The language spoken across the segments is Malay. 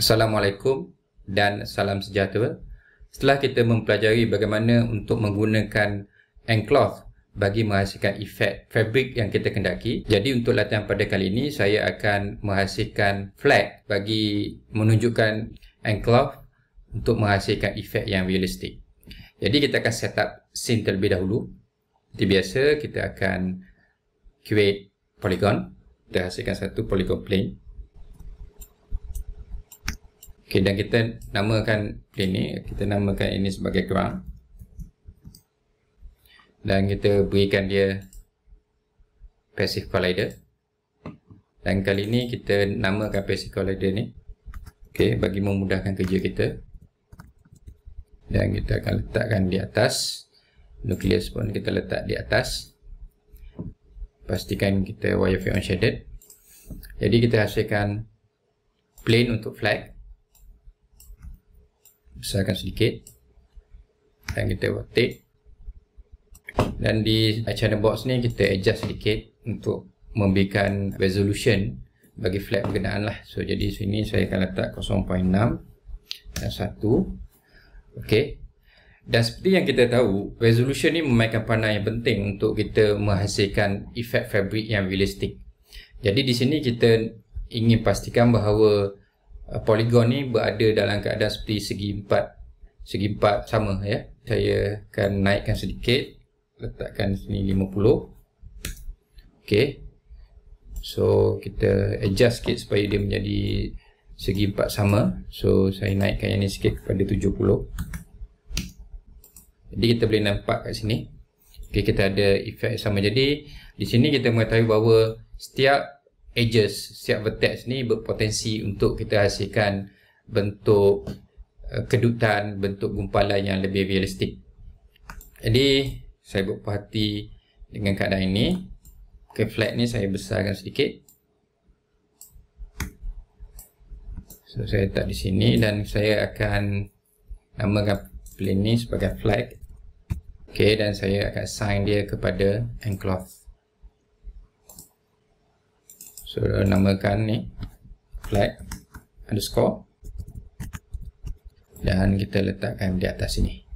Assalamualaikum dan salam sejahtera. Setelah kita mempelajari bagaimana untuk menggunakan Encloth bagi menghasilkan efek fabric yang kita kendaki. Jadi untuk latihan pada kali ini saya akan menghasilkan flag bagi menunjukkan Encloth untuk menghasilkan efek yang realistik. Jadi kita akan set up scene terlebih dahulu. Seperti biasa kita akan create polygon. Kita hasilkan satu polygon plane. Okay, dan kita namakan ini, kita namakan ini sebagai ground. Dan kita berikan dia passive collider. Dan kali ini kita namakan passive collider ni. Okay, bagi memudahkan kerja kita. Dan kita akan letakkan di atas. Nucleus pun kita letak di atas. Pastikan kita wireframe on shaded. Jadi kita hasilkan plane untuk flag besarkan sedikit dan kita rotate dan di channel box ni kita adjust sedikit untuk memberikan resolution bagi flat berkenaan lah so jadi sini saya akan letak 0.6 dan 1 ok dan seperti yang kita tahu resolution ni memainkan peranan yang penting untuk kita menghasilkan efek fabric yang realistik jadi di sini kita ingin pastikan bahawa uh, eh, poligon ni berada dalam keadaan seperti segi empat segi empat sama ya saya akan naikkan sedikit letakkan sini 50 ok so kita adjust sikit supaya dia menjadi segi empat sama so saya naikkan yang ni sikit kepada 70 jadi kita boleh nampak kat sini ok kita ada efek sama jadi di sini kita mengetahui bahawa setiap edges setiap vertex ni berpotensi untuk kita hasilkan bentuk uh, kedutan, bentuk gumpalan yang lebih realistik. Jadi saya buat berhati dengan keadaan ini. Okay, flat ni saya besarkan sedikit. So saya letak di sini dan saya akan namakan plane ni sebagai flag. Okay, dan saya akan sign dia kepada end So namakan ni flag underscore dan kita letakkan di atas sini.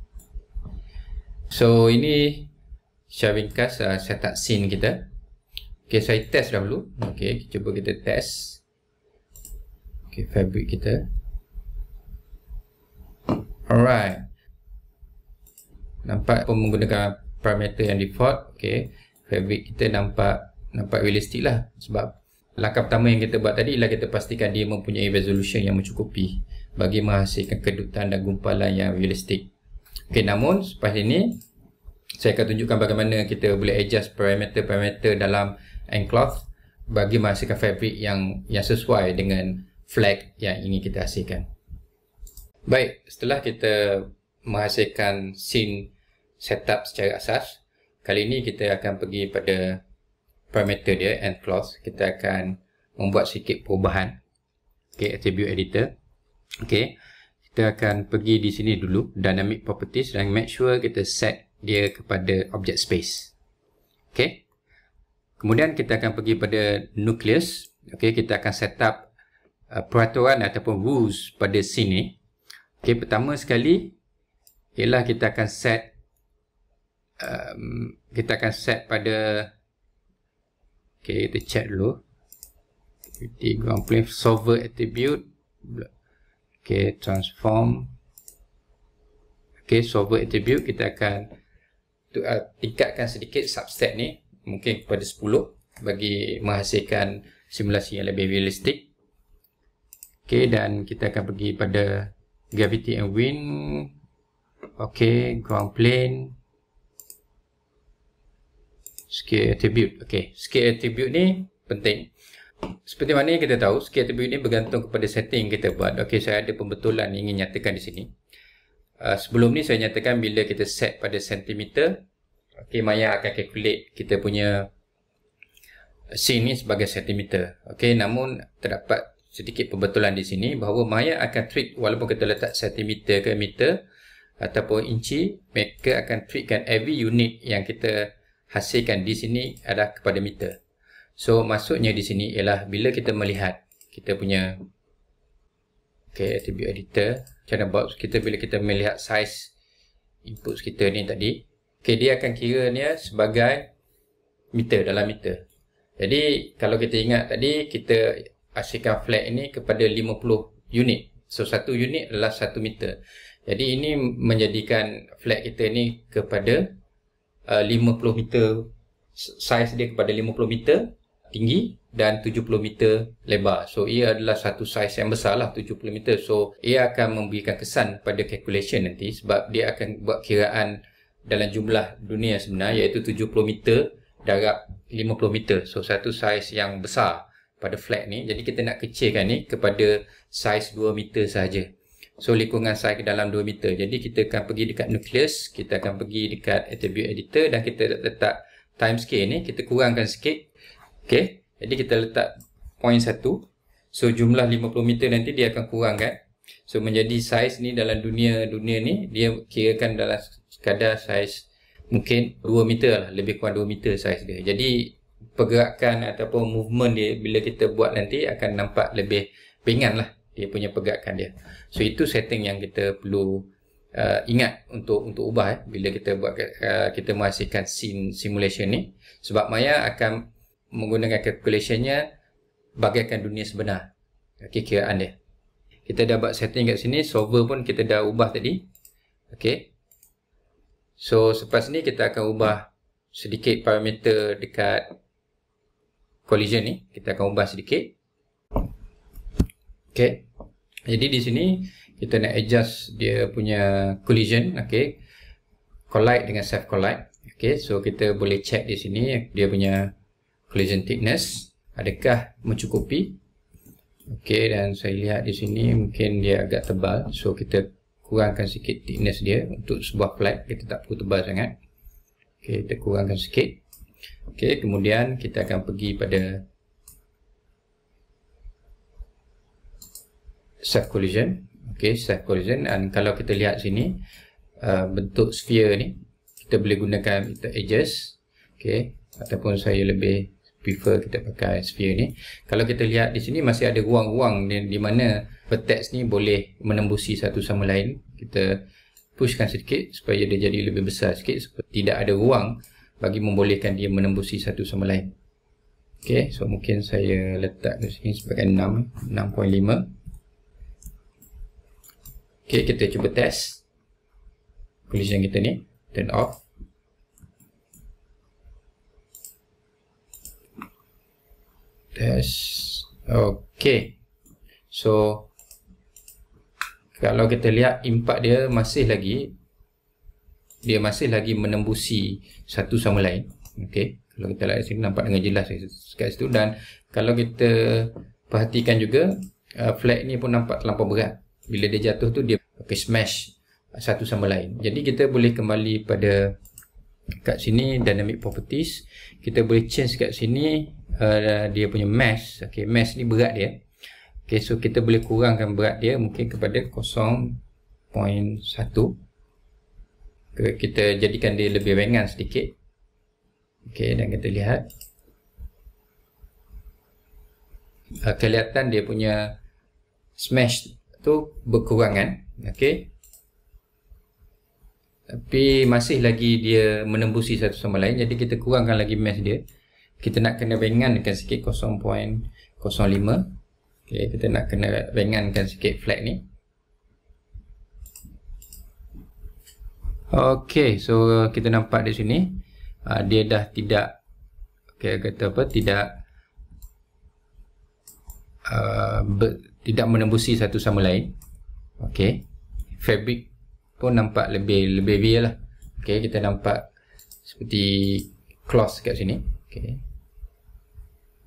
So ini shaving cast uh, setup scene kita. Okey saya test dahulu. Okey cuba kita test. Okey fabric kita. Alright. Nampak pun menggunakan parameter yang default. Okey fabric kita nampak nampak realistik lah sebab langkah pertama yang kita buat tadi ialah kita pastikan dia mempunyai resolution yang mencukupi bagi menghasilkan kedutan dan gumpalan yang realistik. Okey, namun selepas ini saya akan tunjukkan bagaimana kita boleh adjust parameter-parameter dalam encloth bagi menghasilkan fabric yang yang sesuai dengan flag yang ingin kita hasilkan. Baik, setelah kita menghasilkan scene setup secara asas, kali ini kita akan pergi pada parameter dia and clause kita akan membuat sikit perubahan okay, attribute editor okay. kita akan pergi di sini dulu dynamic properties dan make sure kita set dia kepada object space okay. kemudian kita akan pergi pada nucleus okay, kita akan set up uh, peraturan ataupun rules pada sini okay, pertama sekali ialah kita akan set um, kita akan set pada Okay, kita check dulu. Activity ground plane solver attribute. Okay, transform. Okay, solver attribute kita akan ah, tingkatkan sedikit subset ni. Mungkin kepada 10 bagi menghasilkan simulasi yang lebih realistik. Okay, dan kita akan pergi pada gravity and wind. Okay, ground plane skill attribute. Okay, skill attribute ni penting. Seperti mana kita tahu, skill attribute ni bergantung kepada setting kita buat. Okay, saya ada pembetulan ingin nyatakan di sini. Uh, sebelum ni saya nyatakan bila kita set pada sentimeter, okay, Maya akan calculate kita punya sini sebagai sentimeter. Okay, namun terdapat sedikit pembetulan di sini bahawa Maya akan treat walaupun kita letak sentimeter ke meter ataupun inci, mereka akan treatkan every unit yang kita hasilkan di sini adalah kepada meter. So maksudnya di sini ialah bila kita melihat kita punya okay, attribute editor Cara box kita bila kita melihat size input kita ni tadi okay, dia akan kira ni sebagai meter dalam meter. Jadi kalau kita ingat tadi kita hasilkan flag ini kepada 50 unit. So satu unit adalah satu meter. Jadi ini menjadikan flag kita ini kepada 50 uh, meter size dia kepada 50 meter tinggi dan 70 meter lebar. So ia adalah satu saiz yang besar lah 70 meter. So ia akan memberikan kesan pada calculation nanti sebab dia akan buat kiraan dalam jumlah dunia sebenar iaitu 70 meter darab 50 meter. So satu saiz yang besar pada flat ni. Jadi kita nak kecilkan ni kepada saiz 2 meter sahaja. So lingkungan saiz dalam 2 meter. Jadi kita akan pergi dekat nucleus, kita akan pergi dekat attribute editor dan kita letak time scale ni, kita kurangkan sikit. okay? Jadi kita letak 0.1. So jumlah 50 meter nanti dia akan kurangkan. So menjadi saiz ni dalam dunia dunia ni dia kira kan dalam kadar saiz mungkin 2 meter lah, lebih kurang 2 meter saiz dia. Jadi pergerakan ataupun movement dia bila kita buat nanti akan nampak lebih ringan lah dia punya pergerakan dia. So itu setting yang kita perlu uh, ingat untuk untuk ubah eh, bila kita buat uh, kita menghasilkan sim, simulation ni sebab maya akan menggunakan calculationnya bagaikan dunia sebenar. Okey kiraan dia. Kita dah buat setting kat sini, solver pun kita dah ubah tadi. Okey. So selepas ni kita akan ubah sedikit parameter dekat collision ni, kita akan ubah sedikit. Okey. Jadi di sini kita nak adjust dia punya collision, okay? Collide dengan self collide, okay? So kita boleh check di sini dia punya collision thickness adakah mencukupi? Okay, dan saya lihat di sini mungkin dia agak tebal, so kita kurangkan sikit thickness dia untuk sebuah plate kita tak perlu tebal sangat. Okay, kita kurangkan sikit. Okay, kemudian kita akan pergi pada self collision okey self collision dan kalau kita lihat sini uh, bentuk sphere ni kita boleh gunakan kita edges okey ataupun saya lebih prefer kita pakai sphere ni kalau kita lihat di sini masih ada ruang-ruang di, di mana vertex ni boleh menembusi satu sama lain kita pushkan sedikit supaya dia jadi lebih besar sikit supaya tidak ada ruang bagi membolehkan dia menembusi satu sama lain Okay, so mungkin saya letak di sini sebagai 6, 6.5. Okay, kita cuba test collision kita ni. Turn off. Test. Okay. So, kalau kita lihat impact dia masih lagi dia masih lagi menembusi satu sama lain. Okay. Kalau kita lihat sini nampak dengan jelas kat situ. Dan kalau kita perhatikan juga, uh, flag ni pun nampak terlampau berat bila dia jatuh tu dia okay, smash satu sama lain. Jadi kita boleh kembali pada kat sini dynamic properties. Kita boleh change kat sini uh, dia punya mass. Okay, mass ni berat dia. Okay, so kita boleh kurangkan berat dia mungkin kepada 0.1. Okay, kita jadikan dia lebih ringan sedikit. Okay, dan kita lihat. Uh, kelihatan dia punya smash tu berkurangan okey tapi masih lagi dia menembusi satu sama lain jadi kita kurangkan lagi mass dia kita nak kena ringankan sikit 0.05 okey kita nak kena ringankan sikit flat ni okey so uh, kita nampak di sini uh, dia dah tidak okey kata apa tidak uh, tidak menembusi satu sama lain. Okey. Fabric pun nampak lebih lebih real lah. Okey, kita nampak seperti cloth kat sini. Okey.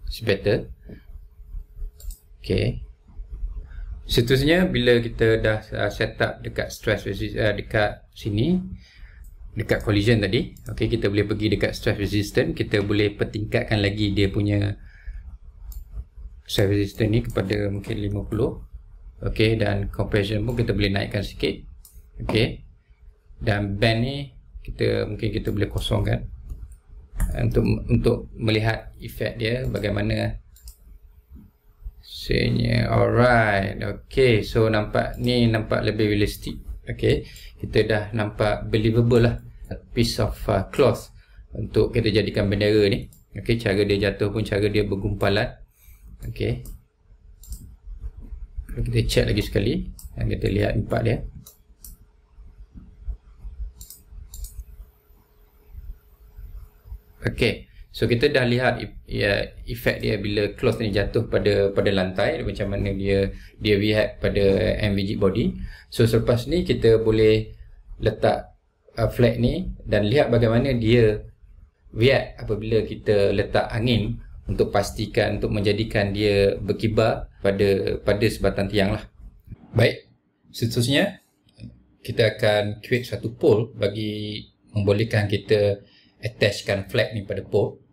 It's better. Okey. Seterusnya bila kita dah uh, set up dekat stress resist uh, dekat sini dekat collision tadi, okey kita boleh pergi dekat stress resistant, kita boleh pertingkatkan lagi dia punya self resistance ni kepada mungkin 50 ok dan compression pun kita boleh naikkan sikit ok dan band ni kita mungkin kita boleh kosongkan untuk untuk melihat efek dia bagaimana sebenarnya alright ok so nampak ni nampak lebih realistic ok kita dah nampak believable lah piece of uh, cloth untuk kita jadikan bendera ni ok cara dia jatuh pun cara dia bergumpalan Okey. Kita check lagi sekali yang kita lihat empat dia. Okey. So kita dah lihat e- ya efek dia bila cloth ni jatuh pada pada lantai macam mana dia dia react pada MVG body. So selepas ni kita boleh letak uh, flag ni dan lihat bagaimana dia react apabila kita letak angin untuk pastikan untuk menjadikan dia berkibar pada pada sebatang tiang lah. Baik, seterusnya kita akan create satu pole bagi membolehkan kita attachkan flag ni pada pole.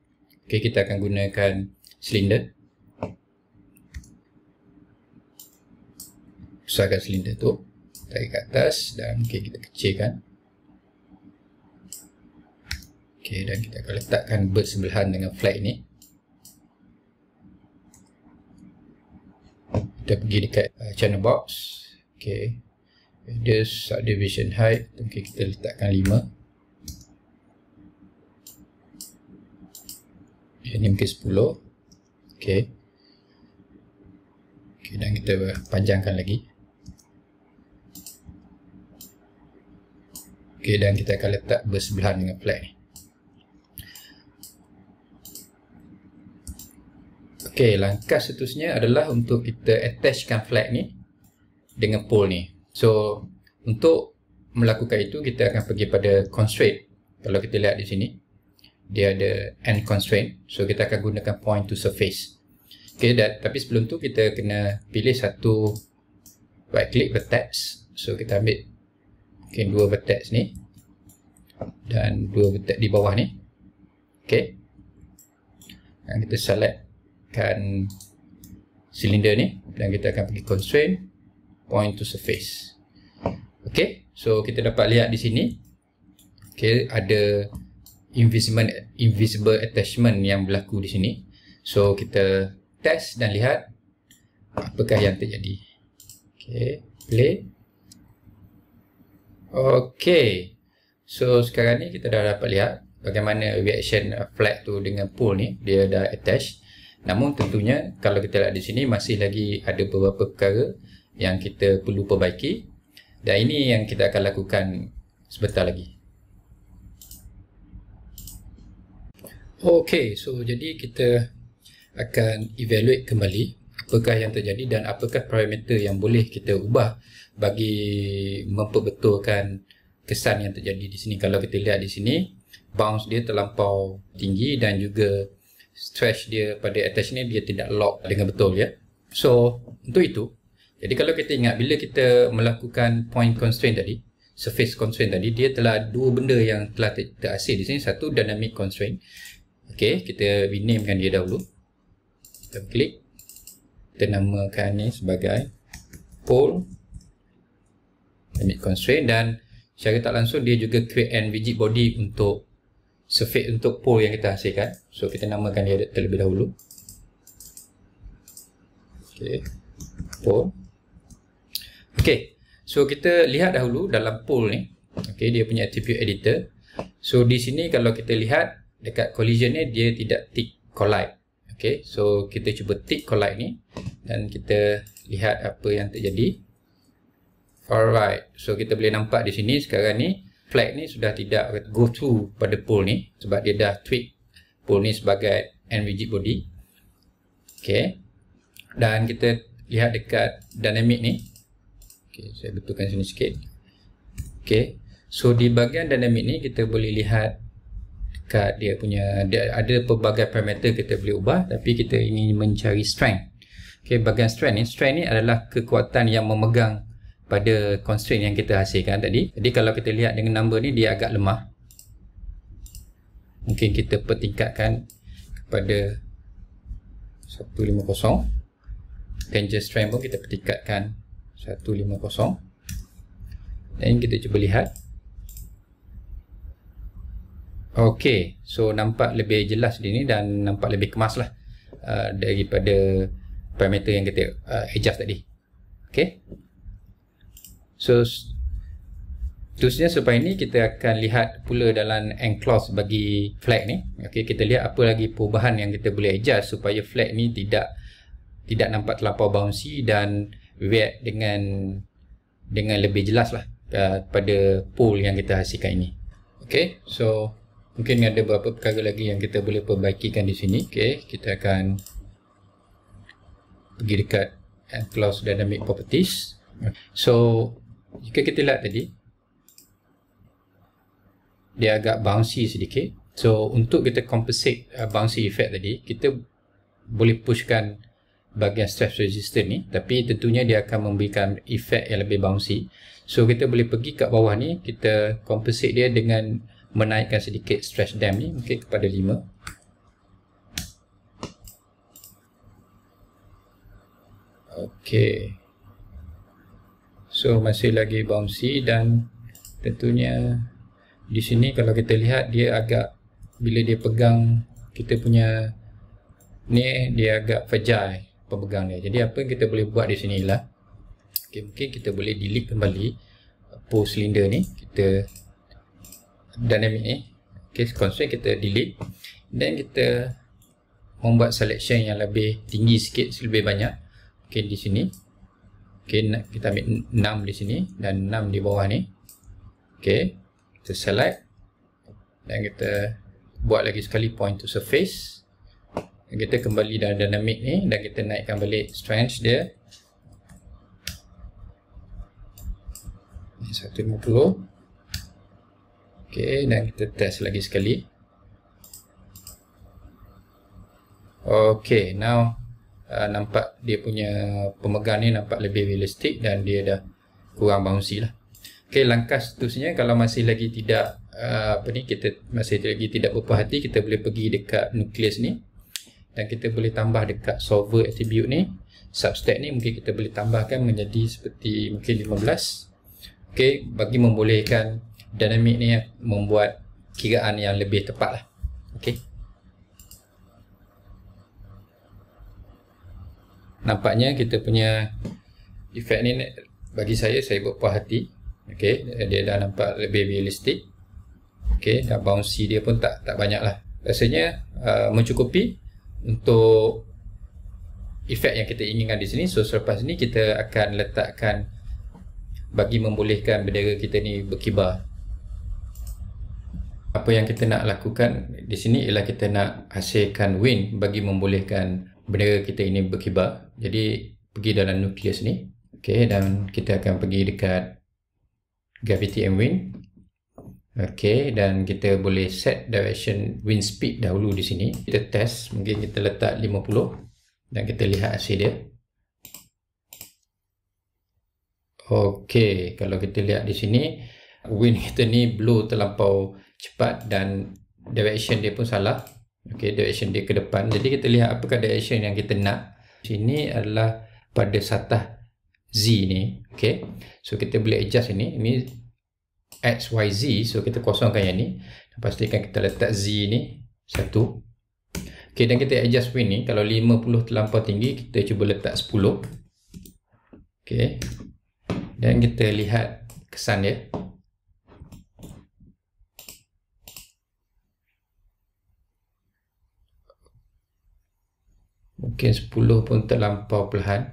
Okay, kita akan gunakan silinder. Besarkan silinder tu. Tarik ke atas dan okay, kita kecilkan. Okay, dan kita akan letakkan bird sebelahan dengan flag ni. kita pergi dekat uh, channel box okay. dia subdivision height okay, kita letakkan 5 ini mungkin 10 okay. Okay, dan kita panjangkan lagi okay, dan kita akan letak bersebelahan dengan flag Okay, langkah seterusnya adalah untuk kita attachkan flag ni dengan pole ni. So, untuk melakukan itu kita akan pergi pada constraint. Kalau kita lihat di sini, dia ada end constraint. So, kita akan gunakan point to surface. Okay, Okey, tapi sebelum tu kita kena pilih satu right click vertex. So, kita ambil mungkin dua vertex ni dan dua vertex di bawah ni. Okay, Dan kita select tekan silinder ni dan kita akan pergi constrain point to surface ok so kita dapat lihat di sini ok ada invisible invisible attachment yang berlaku di sini so kita test dan lihat apakah yang terjadi ok play ok so sekarang ni kita dah dapat lihat bagaimana reaction flag tu dengan pull ni dia dah attach Namun tentunya kalau kita lihat di sini masih lagi ada beberapa perkara yang kita perlu perbaiki dan ini yang kita akan lakukan sebentar lagi. Okey, so jadi kita akan evaluate kembali apakah yang terjadi dan apakah parameter yang boleh kita ubah bagi memperbetulkan kesan yang terjadi di sini. Kalau kita lihat di sini, bounce dia terlampau tinggi dan juga stretch dia pada attach ni dia tidak lock dengan betul ya. So untuk itu, jadi kalau kita ingat bila kita melakukan point constraint tadi, surface constraint tadi, dia telah dua benda yang telah terhasil di sini. Satu dynamic constraint. Okay, kita renamekan dia dahulu. Kita klik. Kita namakan ni sebagai pole dynamic constraint dan secara tak langsung dia juga create an rigid body untuk sufit untuk pool yang kita hasilkan so kita namakan dia terlebih dahulu Okay, pool. Okay, so kita lihat dahulu dalam pool ni Okay, dia punya attribute editor so di sini kalau kita lihat dekat collision ni dia tidak tick collide Okay, so kita cuba tick collide ni dan kita lihat apa yang terjadi alright so kita boleh nampak di sini sekarang ni flag ni sudah tidak go to pada pool ni sebab dia dah tweak pool ni sebagai rigid body okay. dan kita lihat dekat dynamic ni okay, saya betulkan sini sikit okay. so di bahagian dynamic ni kita boleh lihat dekat dia punya dia ada pelbagai parameter kita boleh ubah tapi kita ingin mencari strength okay, bahagian strength ni strength ni adalah kekuatan yang memegang pada constraint yang kita hasilkan tadi jadi kalau kita lihat dengan number ni dia agak lemah mungkin kita pertingkatkan kepada 150 tangent strength pun kita pertingkatkan 150 dan kita cuba lihat ok so nampak lebih jelas di sini dan nampak lebih kemas lah uh, daripada parameter yang kita uh, adjust tadi ok So Terusnya supaya ini kita akan lihat pula dalam end clause bagi flag ni. Okey, kita lihat apa lagi perubahan yang kita boleh adjust supaya flag ni tidak tidak nampak terlampau bouncy dan react dengan dengan lebih jelas lah uh, pada pool yang kita hasilkan ini. Okey, so mungkin ada beberapa perkara lagi yang kita boleh perbaiki kan di sini. Okey, kita akan pergi dekat end clause dynamic properties. So jika kita lihat tadi dia agak bouncy sedikit so untuk kita compensate uh, bouncy effect tadi kita boleh pushkan bahagian stress resistor ni tapi tentunya dia akan memberikan efek yang lebih bouncy so kita boleh pergi kat bawah ni kita compensate dia dengan menaikkan sedikit stress dam ni mungkin kepada 5 Okay. So masih lagi bouncy dan tentunya di sini kalau kita lihat dia agak bila dia pegang kita punya ni dia agak fejai pemegang dia. Jadi apa yang kita boleh buat di sini ialah okay, mungkin kita boleh delete kembali post cylinder ni. Kita dynamic ni. Okay, constraint kita delete. Then kita membuat selection yang lebih tinggi sikit, lebih banyak. Okay, di sini. Okay, kita ambil 6 di sini dan 6 di bawah ni. Okay, Kita select dan kita buat lagi sekali point to surface. Dan kita kembali dalam dynamic ni dan kita naikkan balik strength dia. Ini 150. Okay, dan kita test lagi sekali. Okay, now Ah, nampak dia punya pemegang ni nampak lebih realistik dan dia dah kurang bouncy lah. Okay, langkah seterusnya kalau masih lagi tidak uh, apa ni kita masih lagi tidak berpuas hati kita boleh pergi dekat nucleus ni dan kita boleh tambah dekat solver attribute ni substack ni mungkin kita boleh tambahkan menjadi seperti mungkin 15 Okay, bagi membolehkan dynamic ni membuat kiraan yang lebih tepat lah. Okay. nampaknya kita punya efek ni bagi saya saya buat puas hati okey dia dah nampak lebih realistik okey dah bouncy dia pun tak tak banyak lah. rasanya uh, mencukupi untuk efek yang kita inginkan di sini so selepas ni kita akan letakkan bagi membolehkan bendera kita ni berkibar apa yang kita nak lakukan di sini ialah kita nak hasilkan wind bagi membolehkan bendera kita ini berkibar jadi pergi dalam nukleus ni okey dan kita akan pergi dekat gravity and wind okey dan kita boleh set direction wind speed dahulu di sini kita test mungkin kita letak 50 dan kita lihat hasil dia okey kalau kita lihat di sini wind kita ni blow terlampau cepat dan direction dia pun salah okay, direction dia ke depan jadi kita lihat apakah direction yang kita nak sini adalah pada sata Z ni okay. so kita boleh adjust ini ini X, Y, Z so kita kosongkan yang ni pastikan kita letak Z ni satu ok dan kita adjust pin ni kalau 50 terlampau tinggi kita cuba letak 10 Okay, dan kita lihat kesan dia mungkin 10 pun terlampau perlahan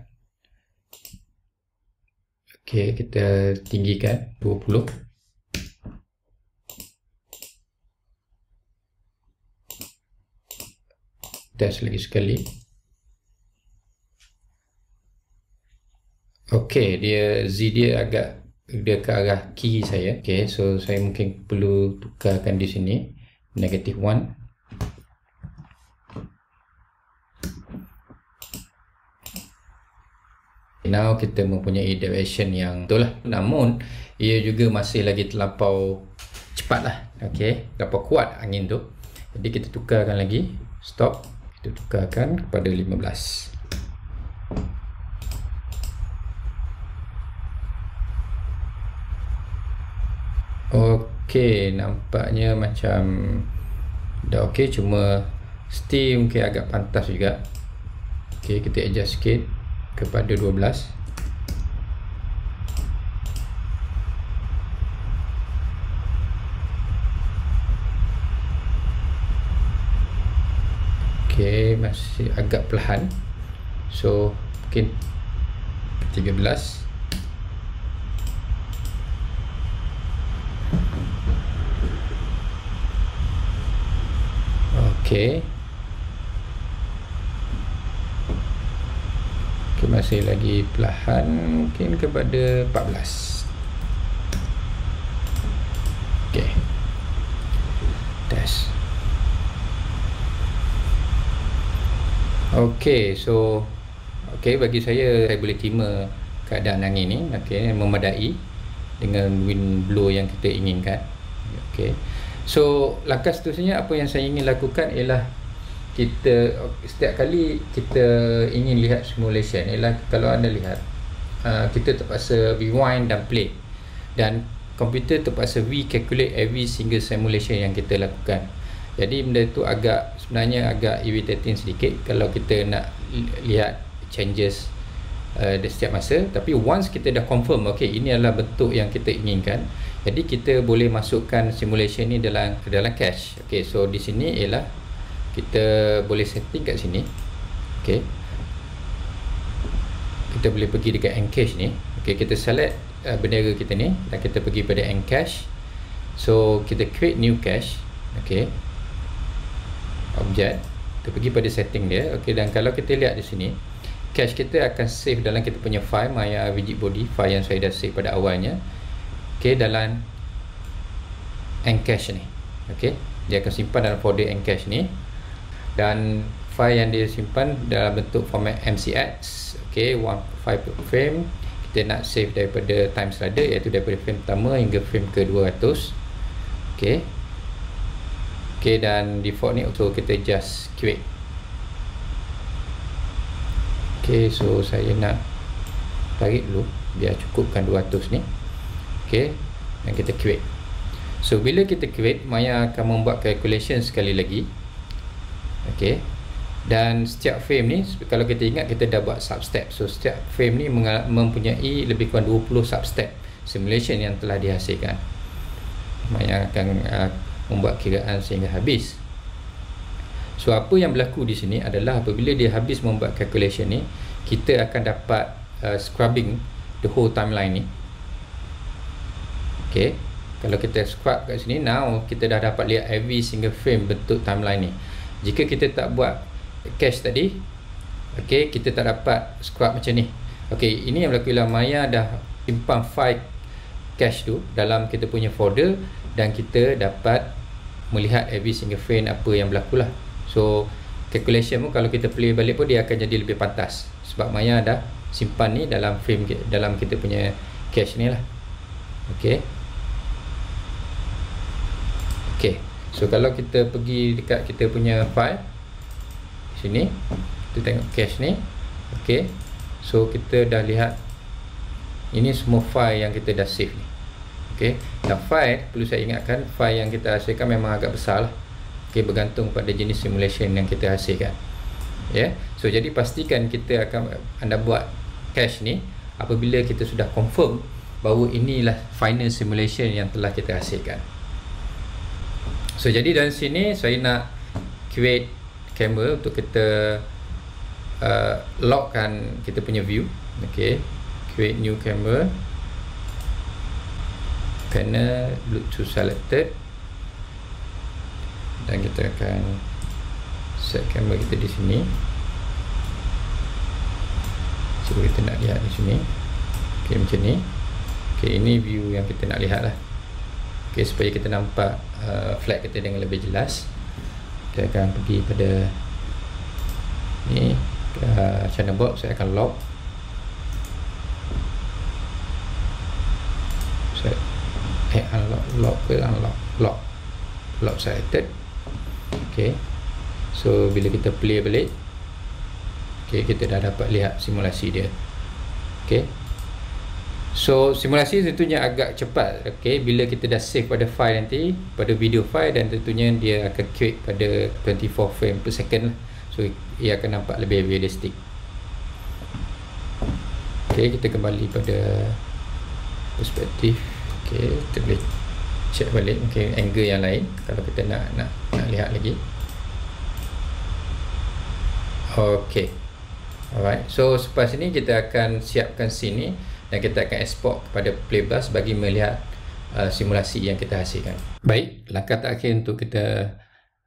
ok kita tinggikan 20 test lagi sekali ok dia Z dia agak dia ke arah key saya ok so saya mungkin perlu tukarkan di sini negative 1 Now kita mempunyai deviation yang betul lah. Namun ia juga masih lagi terlampau cepat lah. Okay. Terlampau kuat angin tu. Jadi kita tukarkan lagi. Stop. Kita tukarkan kepada 15. Okay, nampaknya macam dah okey cuma steam mungkin agak pantas juga. okay kita adjust sikit kepada 12 Okay, masih agak perlahan so mungkin 13 okey masih lagi pelahan, mungkin kepada 14 ok test ok so ok bagi saya saya boleh terima keadaan angin ni ok memadai dengan wind blow yang kita inginkan ok so langkah seterusnya apa yang saya ingin lakukan ialah kita setiap kali kita ingin lihat simulation ialah kalau anda lihat uh, kita terpaksa rewind dan play dan komputer terpaksa calculate every single simulation yang kita lakukan jadi benda itu agak sebenarnya agak irritating sedikit kalau kita nak lihat changes uh, setiap masa tapi once kita dah confirm ok ini adalah bentuk yang kita inginkan jadi kita boleh masukkan simulation ni dalam ke dalam cache ok so di sini ialah kita boleh setting kat sini ok kita boleh pergi dekat encash ni ok kita select uh, bendera kita ni dan kita pergi pada encash so kita create new cache ok objek kita pergi pada setting dia ok dan kalau kita lihat di sini cache kita akan save dalam kita punya file maya widget body file yang saya dah save pada awalnya ok dalam encash ni ok dia akan simpan dalam folder encash ni dan file yang dia simpan dalam bentuk format MCX ok, 1.5 frame kita nak save daripada time slider iaitu daripada frame pertama hingga frame ke 200 ok ok, dan default ni auto kita just create ok, so saya nak tarik dulu, biar cukupkan 200 ni ok, dan kita create so, bila kita create, Maya akan membuat calculation sekali lagi Okey, dan setiap frame ni kalau kita ingat kita dah buat substep so setiap frame ni mempunyai lebih kurang 20 substep simulation yang telah dihasilkan yang akan uh, membuat kiraan sehingga habis so apa yang berlaku di sini adalah apabila dia habis membuat calculation ni kita akan dapat uh, scrubbing the whole timeline ni Okey, kalau kita scrub kat sini now kita dah dapat lihat every single frame bentuk timeline ni jika kita tak buat cash tadi okay, kita tak dapat scrub macam ni Okay, ini yang berlaku ialah Maya dah simpan file cash tu dalam kita punya folder dan kita dapat melihat every single frame apa yang berlaku lah so calculation pun kalau kita play balik pun dia akan jadi lebih pantas sebab Maya dah simpan ni dalam frame dalam kita punya cash ni lah Okay, okay. So kalau kita pergi dekat kita punya file sini, kita tengok cache ni. Okey. So kita dah lihat ini semua file yang kita dah save ni. Okey. Dan file perlu saya ingatkan file yang kita hasilkan memang agak besar lah. Okey bergantung pada jenis simulation yang kita hasilkan. Ya. Yeah. So jadi pastikan kita akan anda buat cache ni apabila kita sudah confirm bahawa inilah final simulation yang telah kita hasilkan. So jadi dari sini saya nak create camera untuk kita uh, kan kita punya view. Okay, create new camera. Panel Bluetooth selected dan kita akan set camera kita di sini. So kita nak lihat di sini. Okay macam ni. Okay ini view yang kita nak lihat lah okay, supaya kita nampak uh, flag kita dengan lebih jelas kita akan pergi pada ni uh, channel box saya akan lock saya eh unlock lock ke unlock lock lock selected ok so bila kita play balik ok kita dah dapat lihat simulasi dia ok ok So simulasi tentunya agak cepat okay, Bila kita dah save pada file nanti Pada video file dan tentunya dia akan quick pada 24 frame per second lah. So ia akan nampak lebih realistic Okay kita kembali pada perspektif Okay kita boleh check balik mungkin okay, angle yang lain Kalau kita nak nak, nak lihat lagi Okay Alright so selepas ini kita akan siapkan scene ni dan kita akan export kepada playblast bagi melihat uh, simulasi yang kita hasilkan baik, langkah terakhir untuk kita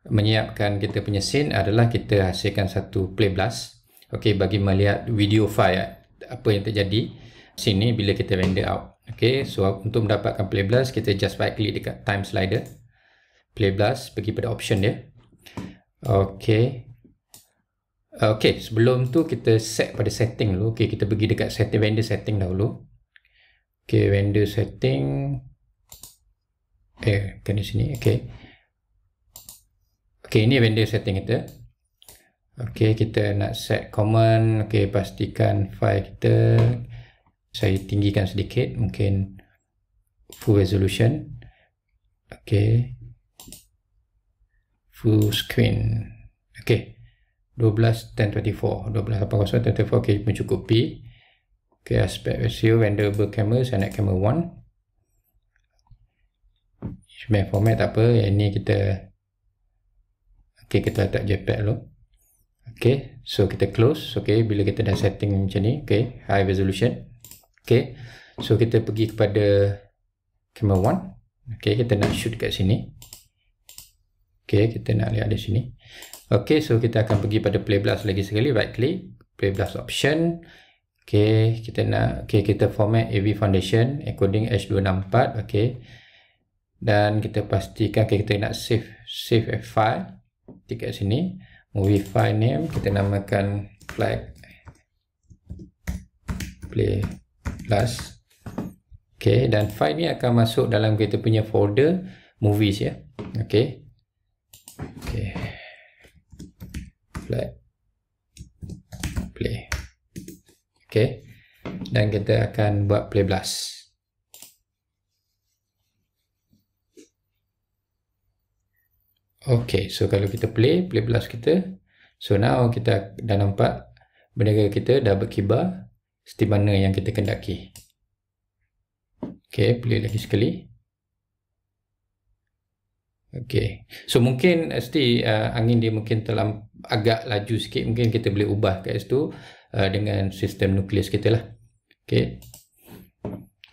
menyiapkan kita punya scene adalah kita hasilkan satu playblast. ok, bagi melihat video file eh, apa yang terjadi sini bila kita render out ok, so untuk mendapatkan playblast kita just right click dekat time slider playblast pergi pada option dia ok, Uh, okay, sebelum tu kita set pada setting dulu. Okay, kita pergi dekat setting vendor setting dahulu. Okay, vendor setting. Eh, di sini. Okay. Okay, ini vendor setting kita. Okay, kita nak set common. Okay, pastikan file kita. Saya tinggikan sedikit. Mungkin full resolution. Okay. Full screen. Okay. 12.10.24 ok mencukupi ok aspect ratio renderable camera saya nak camera 1 semen format tak apa yang ni kita ok kita letak jpeg dulu ok so kita close ok bila kita dah setting macam ni ok high resolution ok so kita pergi kepada camera 1 ok kita nak shoot kat sini ok kita nak lihat di sini Okay, so kita akan pergi pada play blast lagi sekali. Right click, play blast option. Okay, kita nak, okay, kita format AV foundation, encoding H264. Okay, dan kita pastikan, okay, kita nak save, save a file. Klik kat sini, movie file name, kita namakan flag play blast. Okay, dan file ni akan masuk dalam kita punya folder movies ya. Okay. Okay flat play ok dan kita akan buat play blast ok so kalau kita play play blast kita so now kita dah nampak bendera kita dah berkibar seti mana yang kita kendaki ok play lagi sekali Okey. So mungkin mesti eh, uh, eh, angin dia mungkin telah agak laju sikit mungkin kita boleh ubah kat situ uh, dengan sistem nukleus kita lah. Okey.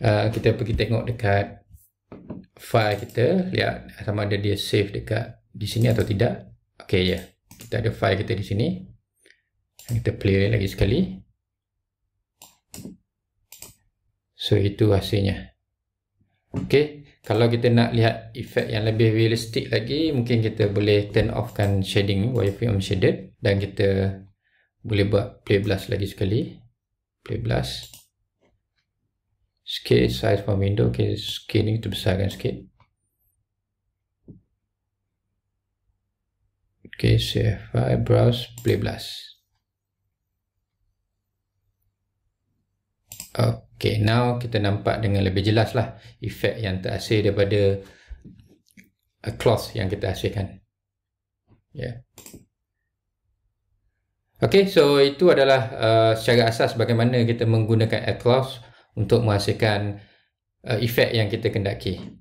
Uh, kita pergi tengok dekat file kita lihat sama ada dia save dekat di sini atau tidak. Okey ya. Yeah. Kita ada file kita di sini. Kita play lagi sekali. So itu hasilnya. Okey kalau kita nak lihat efek yang lebih realistik lagi mungkin kita boleh turn off kan shading wireframe shaded dan kita boleh buat play blast lagi sekali play blast scale size for window okay, scale ni kita besarkan sikit Okay, save browse play blast ok Okay, now kita nampak dengan lebih jelas lah efek yang terhasil daripada a clause yang kita hasilkan. Yeah. Okay, so itu adalah uh, secara asas bagaimana kita menggunakan a clause untuk menghasilkan uh, efek yang kita kendaki.